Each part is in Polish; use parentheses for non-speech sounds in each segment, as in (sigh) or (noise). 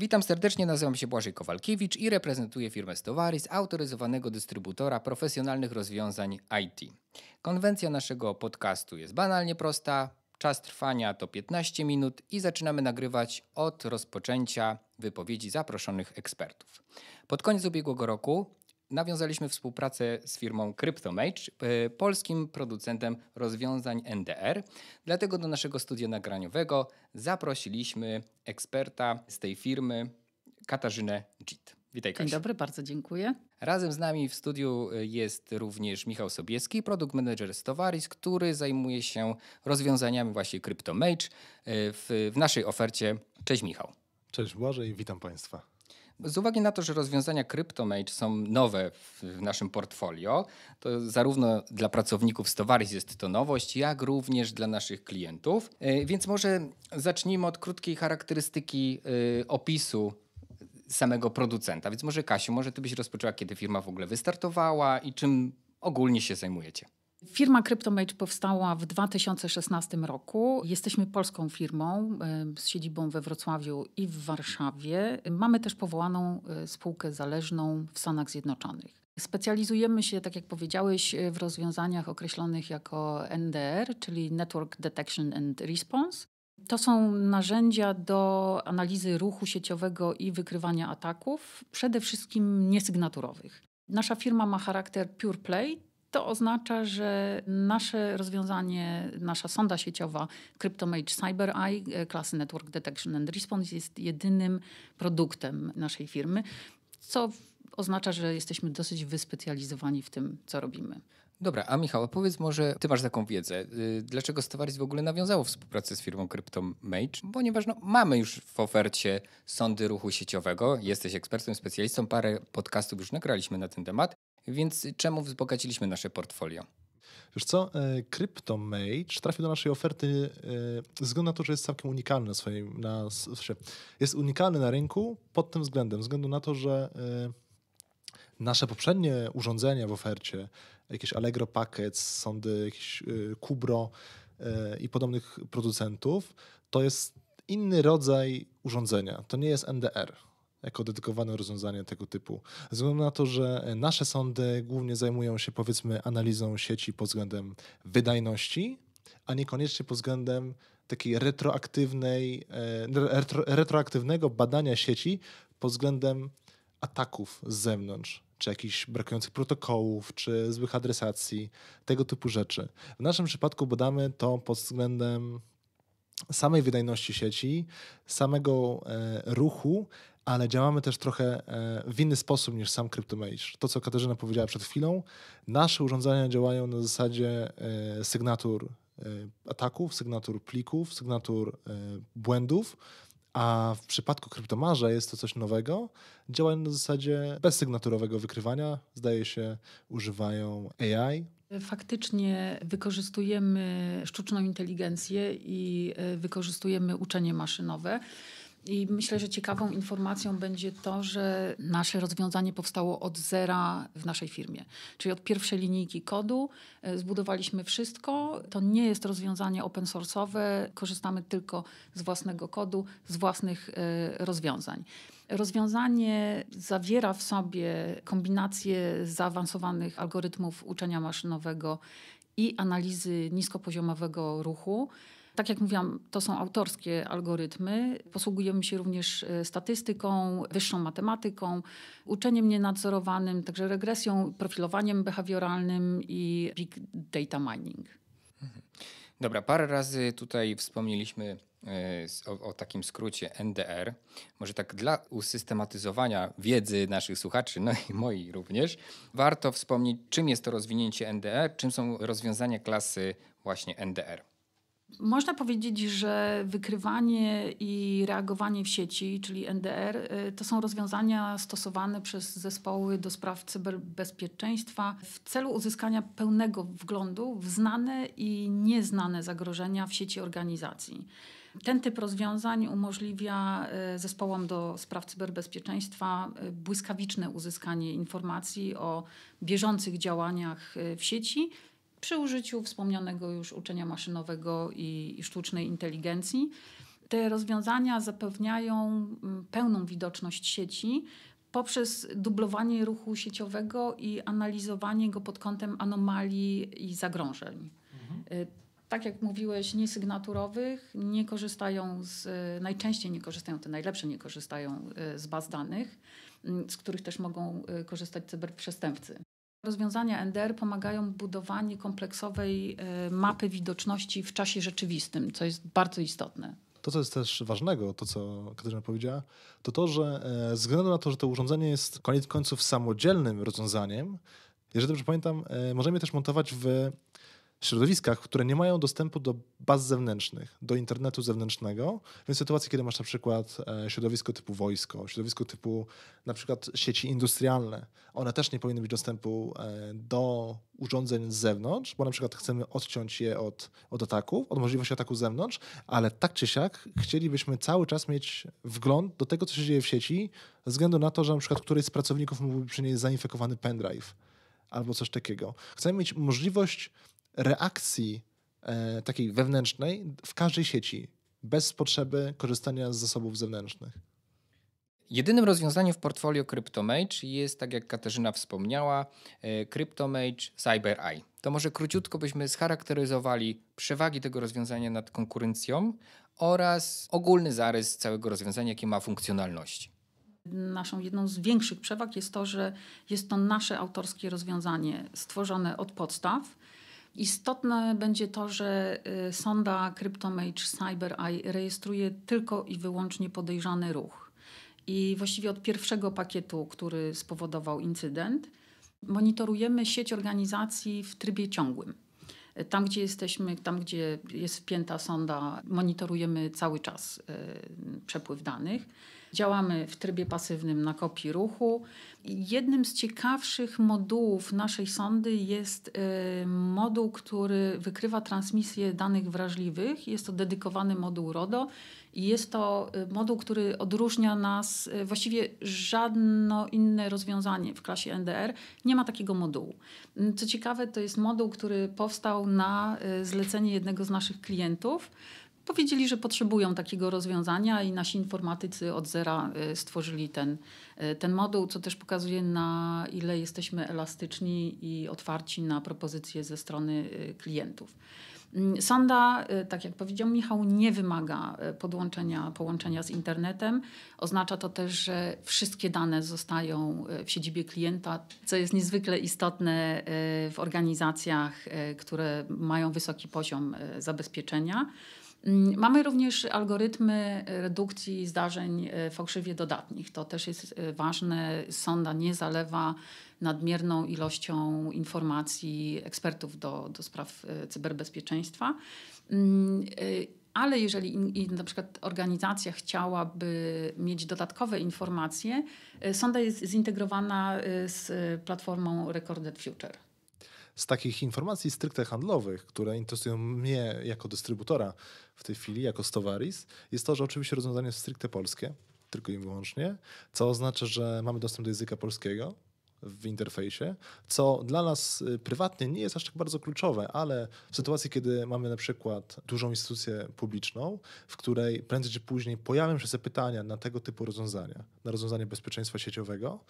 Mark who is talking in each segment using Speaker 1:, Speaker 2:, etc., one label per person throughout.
Speaker 1: Witam serdecznie, nazywam się Błażej Kowalkiewicz i reprezentuję firmę Stowaris, autoryzowanego dystrybutora profesjonalnych rozwiązań IT. Konwencja naszego podcastu jest banalnie prosta. Czas trwania to 15 minut i zaczynamy nagrywać od rozpoczęcia wypowiedzi zaproszonych ekspertów. Pod koniec ubiegłego roku nawiązaliśmy współpracę z firmą CryptoMage, e, polskim producentem rozwiązań NDR. Dlatego do naszego studia nagraniowego zaprosiliśmy eksperta z tej firmy, Katarzynę Dzit. Witaj Kasia. Dzień dobry,
Speaker 2: bardzo dziękuję.
Speaker 1: Razem z nami w studiu e, jest również Michał Sobieski, produkt manager z który zajmuje się rozwiązaniami właśnie CryptoMage e, w, w naszej ofercie. Cześć Michał. Cześć Błażej, witam Państwa. Z uwagi na to, że rozwiązania CryptoMage są nowe w naszym portfolio, to zarówno dla pracowników stowarzystw jest to nowość, jak również dla naszych klientów. E, więc może zacznijmy od krótkiej charakterystyki e, opisu samego producenta. Więc może Kasiu, może ty byś rozpoczęła, kiedy firma w ogóle wystartowała i czym ogólnie się zajmujecie?
Speaker 2: Firma CryptoMage powstała w 2016 roku. Jesteśmy polską firmą z siedzibą we Wrocławiu i w Warszawie. Mamy też powołaną e, spółkę zależną w Stanach Zjednoczonych. Specjalizujemy się, tak jak powiedziałeś, e, w rozwiązaniach określonych jako NDR, czyli Network Detection and Response. To są narzędzia do analizy ruchu sieciowego i wykrywania ataków, przede wszystkim niesygnaturowych. Nasza firma ma charakter pure play, to oznacza, że nasze rozwiązanie, nasza sonda sieciowa CryptoMage CyberEye e, klasy Network Detection and Response jest jedynym produktem naszej firmy, co oznacza, że jesteśmy dosyć wyspecjalizowani w tym, co robimy.
Speaker 1: Dobra, a Michał, powiedz może, ty masz taką wiedzę, y, dlaczego Stowaris w ogóle nawiązało współpracę z firmą CryptoMage? Ponieważ no, mamy już w ofercie sądy ruchu sieciowego, jesteś ekspertem, specjalistą, parę podcastów już nagraliśmy na ten temat, więc czemu wzbogaciliśmy nasze portfolio?
Speaker 3: Wiesz co, e, CryptoMage trafił do naszej oferty e, ze względu na to, że jest całkiem unikalny na swoim, na, znaczy, jest unikalny na rynku pod tym względem, ze względu na to, że e, nasze poprzednie urządzenia w ofercie, jakieś Allegro Packets, sądy, jakieś Kubro i podobnych producentów, to jest inny rodzaj urządzenia. To nie jest NDR jako dedykowane rozwiązanie tego typu. Ze względu na to, że nasze sądy głównie zajmują się powiedzmy analizą sieci pod względem wydajności, a niekoniecznie pod względem takiej retroaktywnej, e, retro, retroaktywnego badania sieci pod względem ataków z zewnątrz, czy jakichś brakujących protokołów, czy złych adresacji, tego typu rzeczy. W naszym przypadku badamy to pod względem samej wydajności sieci, samego e, ruchu, ale działamy też trochę e, w inny sposób niż sam CryptoMage. To, co Katarzyna powiedziała przed chwilą, nasze urządzenia działają na zasadzie e, sygnatur e, ataków, sygnatur plików, sygnatur błędów, a w przypadku kryptomarza jest to coś nowego. Działają na zasadzie bezsygnaturowego wykrywania. Zdaje się, używają AI.
Speaker 2: Faktycznie wykorzystujemy sztuczną inteligencję i wykorzystujemy uczenie maszynowe. I myślę, że ciekawą informacją będzie to, że nasze rozwiązanie powstało od zera w naszej firmie. Czyli od pierwszej linijki kodu e, zbudowaliśmy wszystko. To nie jest rozwiązanie open source'owe, korzystamy tylko z własnego kodu, z własnych e, rozwiązań. Rozwiązanie zawiera w sobie kombinację zaawansowanych algorytmów uczenia maszynowego i analizy niskopoziomowego ruchu tak jak mówiłam, to są autorskie algorytmy. Posługujemy się również e, statystyką, wyższą matematyką, uczeniem nienadzorowanym, także regresją, profilowaniem behawioralnym i big data mining. Mhm.
Speaker 1: Dobra, parę razy tutaj wspomnieliśmy e, o, o, takim skrócie NDR. Może tak dla usystematyzowania wiedzy naszych słuchaczy, no i moi również, warto wspomnieć, czym jest to rozwinięcie NDR, czym są rozwiązania klasy właśnie NDR.
Speaker 2: Można powiedzieć, że wykrywanie i reagowanie w sieci, czyli NDR, y, to są rozwiązania stosowane przez zespoły do spraw cyberbezpieczeństwa w celu uzyskania pełnego wglądu w znane i nieznane zagrożenia w sieci organizacji. Ten typ rozwiązań umożliwia y, zespołom do spraw cyberbezpieczeństwa y, błyskawiczne uzyskanie informacji o bieżących działaniach w sieci przy użyciu wspomnianego już uczenia maszynowego i, i sztucznej inteligencji. Te rozwiązania zapewniają mm, pełną widoczność sieci, poprzez dublowanie ruchu sieciowego i analizowanie go pod kątem anomalii i zagrożeń. Mhm. Y, tak jak mówiłeś, niesygnaturowych nie korzystają z, najczęściej nie korzystają, te najlepsze nie korzystają y, z baz danych, y, z których też mogą korzystać cyberprzestępcy. Rozwiązania NDR pomagają w budowaniu kompleksowej y, mapy widoczności w czasie rzeczywistym, co jest bardzo istotne.
Speaker 3: To, co jest też ważnego, to co Katarzyna powiedziała, to to, że e, ze względu na to, że to urządzenie jest koniec końców samodzielnym rozwiązaniem, jeżeli dobrze pamiętam, e, możemy też montować w środowiskach, które nie mają dostępu do baz zewnętrznych, do internetu zewnętrznego, więc sytuacje, kiedy masz na przykład e, środowisko typu wojsko, środowisko typu na przykład sieci industrialne, one też nie powinny mieć dostępu e, do urządzeń z zewnątrz, bo na przykład chcemy odciąć je od, od ataków, od możliwości ataku z zewnątrz, ale tak czy siak chcielibyśmy cały czas mieć wgląd do tego, co się dzieje w sieci, ze względu na to, że na przykład któryś z pracowników mógłby przynieść zainfekowany pendrive albo coś takiego. Chcemy mieć możliwość reakcji e, takiej wewnętrznej w każdej sieci, bez potrzeby korzystania z zasobów zewnętrznych.
Speaker 1: Jedynym rozwiązaniem w portfolio CryptoMage jest, tak jak Katarzyna wspomniała, e, CryptoMage CyberEye. To może króciutko byśmy scharakteryzowali przewagi tego rozwiązania nad konkurencją oraz ogólny zarys całego rozwiązania, jakie ma funkcjonalności.
Speaker 2: Naszą jedną z większych przewag jest to, że jest to nasze autorskie rozwiązanie stworzone od podstaw Istotne będzie to, że y, sonda CryptoMage CyberEye rejestruje tylko i wyłącznie podejrzany ruch. I właściwie od pierwszego pakietu, który spowodował incydent, monitorujemy sieć organizacji w trybie ciągłym. Tam, gdzie jesteśmy, tam, gdzie jest wpięta sonda, monitorujemy cały czas y, przepływ danych. Działamy w trybie pasywnym na kopii ruchu. Jednym z ciekawszych modułów naszej sondy jest y, moduł, który wykrywa transmisję danych wrażliwych. Jest to dedykowany moduł RODO i jest to y, moduł, który odróżnia nas. Y, właściwie żadne inne rozwiązanie w klasie NDR nie ma takiego modułu. Mm, co ciekawe, to jest moduł, który powstał na zlecenie jednego z naszych klientów powiedzieli, że potrzebują takiego rozwiązania i nasi informatycy od zera y, stworzyli ten, y, ten moduł, co też pokazuje na ile jesteśmy elastyczni i otwarci na propozycje ze strony y, klientów. Mm, sonda, tak jak powiedział Michał, nie wymaga podłączenia, połączenia z internetem. Oznacza to też, że wszystkie dane zostają w siedzibie klienta, co jest niezwykle istotne w organizacjach, które mają wysoki poziom zabezpieczenia. Mm, mamy również algorytmy redukcji zdarzeń e, fałszywie dodatnich. To też jest e, ważne. Sonda nie zalewa nadmierną ilością informacji ekspertów do, do spraw e, cyberbezpieczeństwa. Mm, ale jeżeli na przykład organizacja chciałaby mieć dodatkowe informacje, sonda jest zintegrowana z platformą Recorded Future
Speaker 3: z takich informacji stricte handlowych, które interesują mnie jako dystrybutora w tej chwili, jako Stowaris, jest to, że oczywiście rozwiązanie jest stricte polskie, tylko i wyłącznie, co oznacza, że mamy dostęp do języka polskiego, w interfejsie, co dla nas y, prywatnie nie jest aż tak bardzo kluczowe, ale w sytuacji, kiedy mamy na przykład dużą instytucję publiczną, w której prędzej czy później pojawią się zapytania na tego typu rozwiązania, na rozwiązanie bezpieczeństwa sieciowego,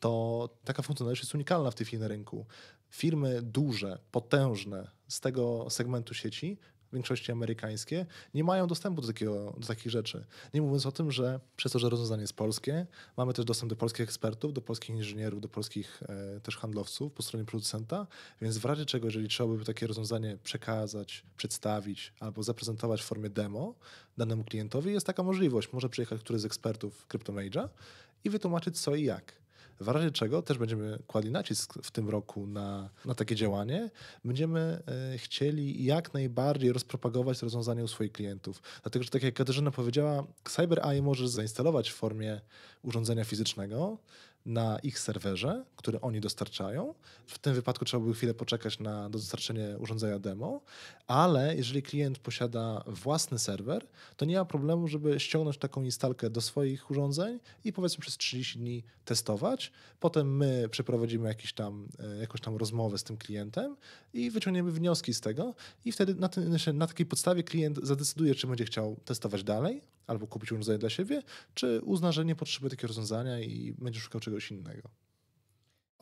Speaker 3: to taka funkcjonalność jest unikalna w tej chwili na rynku. Firmy duże, potężne z tego segmentu sieci większości amerykańskie, nie mają dostępu do, takiego, do takich rzeczy. Nie mówiąc o tym, że przez to, że rozwiązanie jest polskie, mamy też dostęp do polskich ekspertów, do polskich inżynierów, do polskich e, też handlowców po stronie producenta, więc w razie czego, jeżeli trzeba by takie rozwiązanie przekazać, przedstawić albo zaprezentować w formie demo danemu klientowi, jest taka możliwość. Może przyjechać któryś z ekspertów CryptoMage'a i wytłumaczyć co i jak. W razie czego też będziemy kładli nacisk w tym roku na, na takie działanie. Będziemy e, chcieli jak najbardziej rozpropagować rozwiązanie u swoich klientów. Dlatego, że tak jak Katarzyna powiedziała, CyberAI możesz zainstalować w formie urządzenia fizycznego, na ich serwerze, który oni dostarczają. W tym wypadku trzeba by chwilę poczekać na dostarczenie urządzenia demo, ale jeżeli klient posiada własny serwer, to nie ma problemu, żeby ściągnąć taką instalkę do swoich urządzeń i powiedzmy przez 30 dni testować. Potem my przeprowadzimy jakiś tam, e, jakąś tam rozmowę z tym klientem i wyciągniemy wnioski z tego i wtedy na, ten, znaczy na takiej podstawie klient zadecyduje, czy będzie chciał testować dalej, albo kupić urządzenie dla siebie, czy uzna, że nie potrzebuje takiego rozwiązania i będzie
Speaker 1: szukał czegoś innego?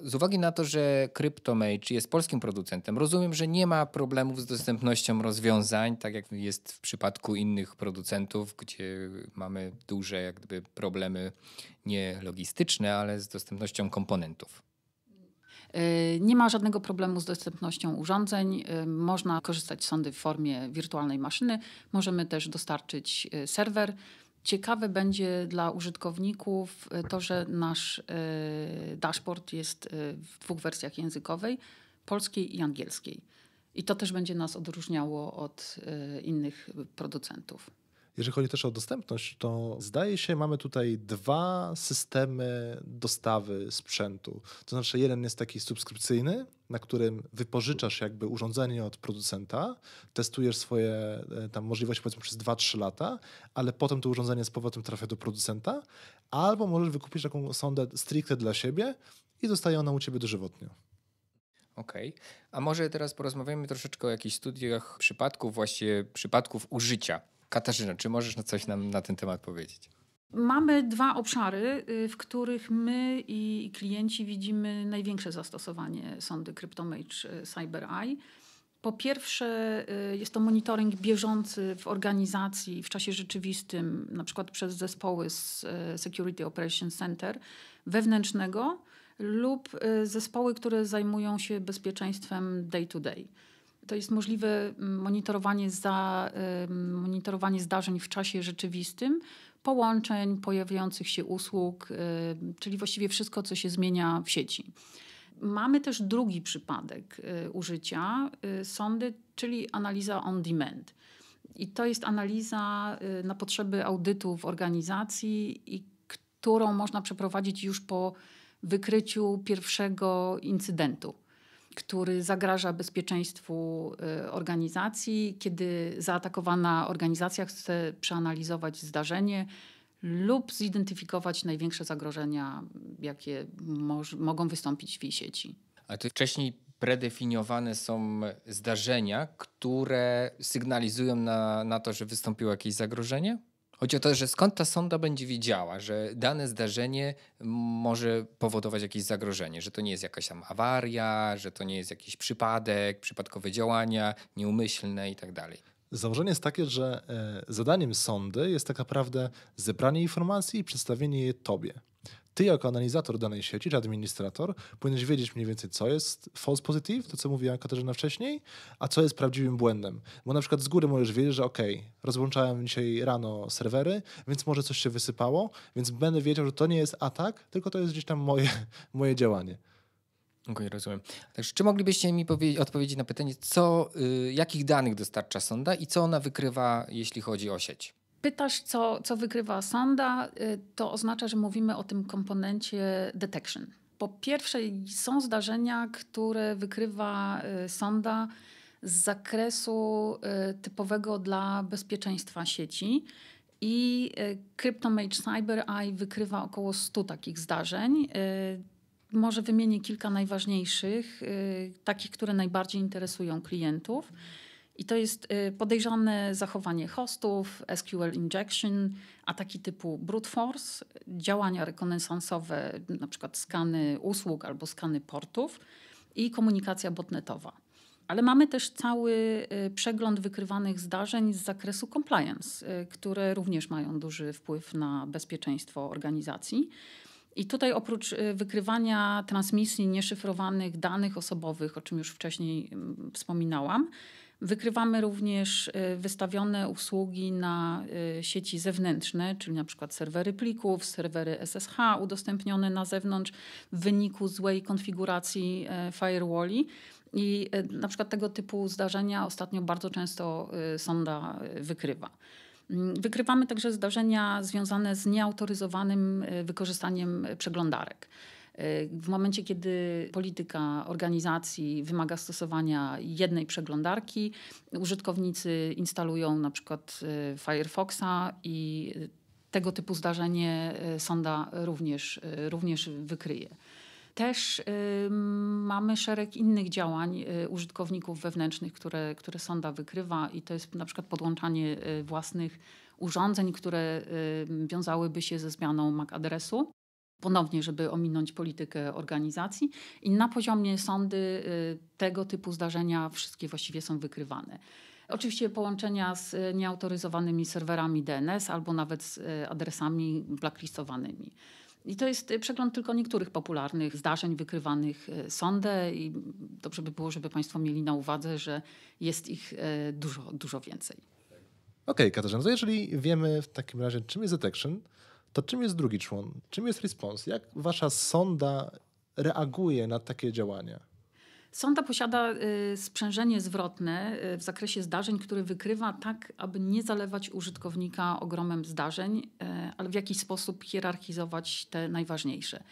Speaker 1: Z uwagi na to, że CryptoMage jest polskim producentem, rozumiem, że nie ma problemów z dostępnością rozwiązań, tak jak jest w przypadku innych producentów, gdzie mamy duże jak gdyby, problemy nie logistyczne, ale z dostępnością komponentów.
Speaker 2: Y, nie ma żadnego problemu z dostępnością urządzeń. Y, można korzystać z sądy w formie wirtualnej maszyny. Możemy też dostarczyć y, serwer. Ciekawe będzie dla użytkowników to, że nasz dashboard jest w dwóch wersjach językowej, polskiej i angielskiej. I to też będzie nas odróżniało od innych producentów.
Speaker 3: Jeżeli chodzi też o dostępność, to zdaje się, mamy tutaj dwa systemy dostawy sprzętu. To znaczy, jeden jest taki subskrypcyjny, na którym wypożyczasz jakby urządzenie od producenta, testujesz swoje e, tam możliwości powiedzmy przez 2-3 lata, ale potem to urządzenie z powrotem trafia do producenta, albo możesz wykupić taką sondę stricte dla siebie i zostaje ona u ciebie dożywotnio.
Speaker 1: Okej. Okay. A może teraz porozmawiamy troszeczkę o jakichś studiach przypadków, właśnie przypadków użycia Katarzyna, czy możesz na coś nam na ten temat powiedzieć?
Speaker 2: Mamy dwa obszary, y, w których my i klienci widzimy największe zastosowanie sondy CryptoMage y, CyberEye. Po pierwsze, y, jest to monitoring bieżący w organizacji w czasie rzeczywistym, na przykład przez zespoły z Security Operations Center wewnętrznego lub zespoły, które zajmują się bezpieczeństwem day-to-day. day to day to jest możliwe mm, monitorowanie, za, monitorowanie zdarzeń w czasie rzeczywistym, połączeń, pojawiających się usług, czyli właściwie wszystko, co się zmienia w sieci. Mamy też drugi przypadek y, użycia y, sondy, czyli analiza on demand. I to jest analiza y, na potrzeby audytu w organizacji, i którą można przeprowadzić już po wykryciu pierwszego incydentu który zagraża bezpieczeństwu y, organizacji. Kiedy zaatakowana organizacja chce przeanalizować zdarzenie lub zidentyfikować największe zagrożenia, jakie moż, mogą wystąpić w jej sieci.
Speaker 1: A to wcześniej predefiniowane są zdarzenia, które sygnalizują na, na to, że wystąpiło jakieś zagrożenie? Chodzi o to, że skąd ta sonda będzie wiedziała, że dane zdarzenie może powodować jakieś zagrożenie, że to nie jest jakaś tam awaria, że to nie jest jakiś przypadek, przypadkowe działania, nieumyślne i tak dalej.
Speaker 3: Założenie jest takie, że e, zadaniem sondy jest tak naprawdę zebranie informacji i przedstawienie je tobie ty jako analizator danej sieci czy administrator powinieneś wiedzieć mniej więcej, co jest false positive, to co mówiła Katarzyna wcześniej, a co jest prawdziwym błędem. Bo na przykład z góry możesz wiedzieć, że ok, rozłączałem dzisiaj rano serwery, więc może coś się wysypało, więc będę wiedział, że to nie jest atak, tylko to jest gdzieś
Speaker 1: tam moje, (laughs) moje działanie. Okej, okay, rozumiem. Także czy moglibyście mi odpowiedzieć na pytanie, co, y, jakich danych dostarcza sonda i co ona wykrywa, jeśli chodzi o sieć?
Speaker 2: pytasz, co, co wykrywa sonda, y, to oznacza, że mówimy o tym komponencie detection. Po pierwsze, są zdarzenia, które wykrywa y, sonda z zakresu y, typowego dla bezpieczeństwa sieci. I CryptoMage CyberEye wykrywa około 100 takich zdarzeń. Może wymienię kilka najważniejszych, takich, które najbardziej interesują klientów. I to jest y, podejrzane zachowanie hostów, SQL injection, ataki typu brute force, działania rekonesansowe, na przykład skany usług albo skany portów i komunikacja botnetowa. Ale mamy też cały y, przegląd wykrywanych zdarzeń z zakresu compliance, y, które również mają duży wpływ na bezpieczeństwo organizacji. I tutaj oprócz wykrywania transmisji nieszyfrowanych danych osobowych, o czym już wcześniej mm, wspominałam, Wykrywamy również y, wystawione usługi na y, sieci zewnętrzne, czyli na przykład serwery plików, serwery SSH udostępnione na zewnątrz w wyniku złej konfiguracji e, firewalli. I e, na przykład tego typu zdarzenia ostatnio bardzo często y, sonda wykrywa. Mm, wykrywamy także zdarzenia związane z nieautoryzowanym wykorzystaniem przeglądarek. Y, w momencie, kiedy polityka organizacji wymaga stosowania jednej przeglądarki, użytkownicy instalują na przykład y, Firefoxa i tego typu zdarzenie y, sonda również, również wykryje. Też y, mamy szereg innych działań y, użytkowników wewnętrznych, które, które sonda wykrywa, i to jest na przykład podłączanie y, własnych urządzeń, które wiązałyby się ze zmianą MAC adresu ponownie, żeby ominąć politykę organizacji. I na poziomie sądy y, tego typu zdarzenia wszystkie właściwie są wykrywane. Oczywiście połączenia z nieautoryzowanymi serwerami DNS albo nawet z y, adresami blacklistowanymi. I to jest y, przegląd tylko niektórych popularnych zdarzeń wykrywanych sądę i dobrze by było, żeby Państwo mieli na uwadze, że jest ich dużo, dużo więcej.
Speaker 3: Okej, okay, Katarzyna, to jeżeli wiemy w takim razie, czym jest detection, to czym jest drugi człon? Czym jest respons? Jak wasza sonda reaguje na takie działania?
Speaker 2: Sonda posiada y, sprzężenie zwrotne y, w zakresie zdarzeń, które wykrywa tak, aby nie zalewać użytkownika ogromem zdarzeń, y, ale w jakiś sposób hierarchizować te najważniejsze.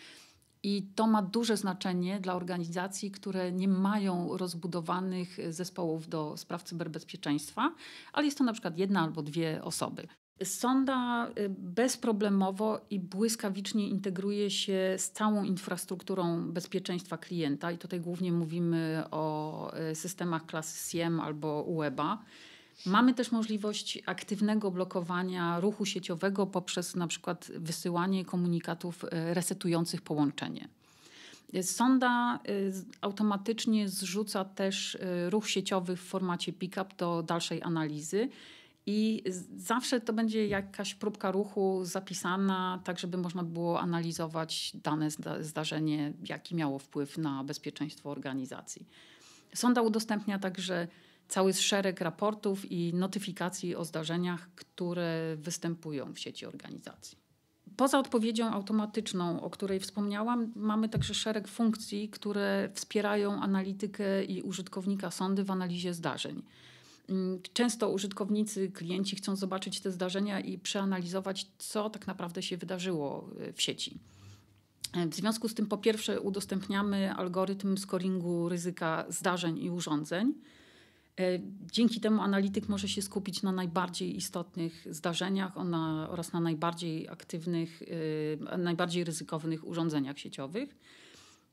Speaker 2: I to ma duże znaczenie dla organizacji, które nie mają rozbudowanych zespołów do spraw cyberbezpieczeństwa, ale jest to na przykład jedna albo dwie osoby. Sonda y, bezproblemowo i błyskawicznie integruje się z całą infrastrukturą bezpieczeństwa klienta i tutaj głównie mówimy o y, systemach klasy SIEM albo UEBA. Mamy też możliwość aktywnego blokowania ruchu sieciowego poprzez na przykład wysyłanie komunikatów y, resetujących połączenie. Sonda automatycznie zrzuca też ruch sieciowy w formacie pick-up do dalszej analizy i zawsze to będzie jakaś próbka ruchu zapisana, tak żeby można było analizować dane zdarzenie, jaki miało wpływ na bezpieczeństwo organizacji. Sonda udostępnia także cały szereg raportów i notyfikacji o zdarzeniach, które występują w sieci organizacji. Poza odpowiedzią automatyczną, o której wspomniałam, mamy także szereg funkcji, które wspierają analitykę i użytkownika sondy w analizie zdarzeń. Mm, często użytkownicy, klienci chcą zobaczyć te zdarzenia i przeanalizować, co tak naprawdę się wydarzyło e, w sieci. E, w związku z tym, po pierwsze, udostępniamy algorytm scoringu ryzyka zdarzeń i urządzeń. E, dzięki temu analityk może się skupić na najbardziej istotnych zdarzeniach oraz na najbardziej aktywnych, najbardziej ryzykownych urządzeniach sieciowych.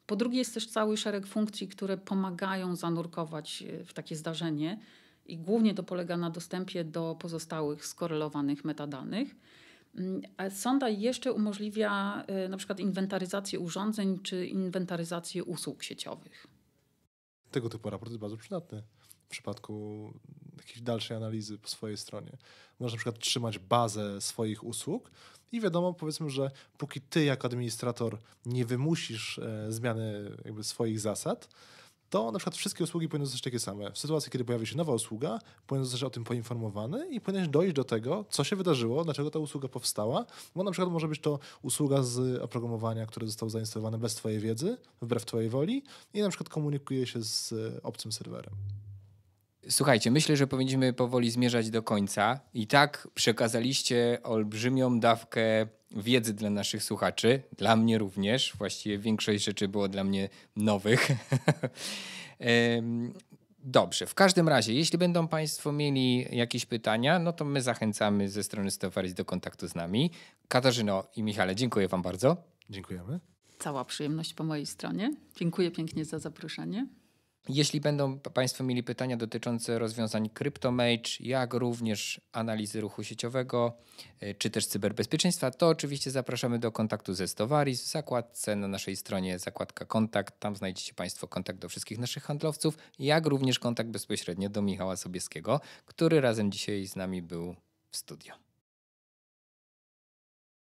Speaker 2: Po drugie, jest też cały szereg funkcji, które pomagają zanurkować w takie zdarzenie i głównie to polega na dostępie do pozostałych skorelowanych metadanych. Mm, sonda jeszcze umożliwia y, na przykład inwentaryzację urządzeń czy inwentaryzację usług sieciowych.
Speaker 3: Tego typu raport jest bardzo przydatny w przypadku jakiejś dalszej analizy po swojej stronie. Można na przykład trzymać bazę swoich usług i wiadomo, powiedzmy, że póki ty jako administrator nie wymusisz e, zmiany swoich zasad, to na przykład wszystkie usługi powinny zostać takie same. W sytuacji, kiedy pojawi się nowa usługa, powinien zostać o tym poinformowany i powinien dojść do tego, co się wydarzyło, dlaczego ta usługa powstała, bo na przykład może być to usługa z oprogramowania, które zostało zainstalowane bez Twojej wiedzy, wbrew Twojej woli i na przykład komunikuje się z e, obcym serwerem.
Speaker 1: Słuchajcie, myślę, że powinniśmy powoli zmierzać do końca. I tak przekazaliście olbrzymią dawkę wiedzy dla naszych słuchaczy, dla mnie również. Właściwie większość rzeczy było dla mnie nowych. (laughs) Dobrze, w każdym razie, jeśli będą Państwo mieli jakieś pytania, no to my zachęcamy ze strony Stowaris do kontaktu z nami. Katarzyno i Michale, dziękuję Wam bardzo. Dziękujemy.
Speaker 2: Cała przyjemność po mojej stronie. Dziękuję pięknie za zaproszenie.
Speaker 1: Jeśli będą Państwo mieli pytania dotyczące rozwiązań CryptoMage, jak również analizy ruchu sieciowego, e, czy też cyberbezpieczeństwa, to oczywiście zapraszamy do kontaktu ze Stowaris w zakładce na naszej stronie, zakładka kontakt. Tam znajdziecie Państwo kontakt do wszystkich naszych handlowców, jak również kontakt bezpośrednio do Michała Sobieskiego, który razem dzisiaj z nami był w studiu.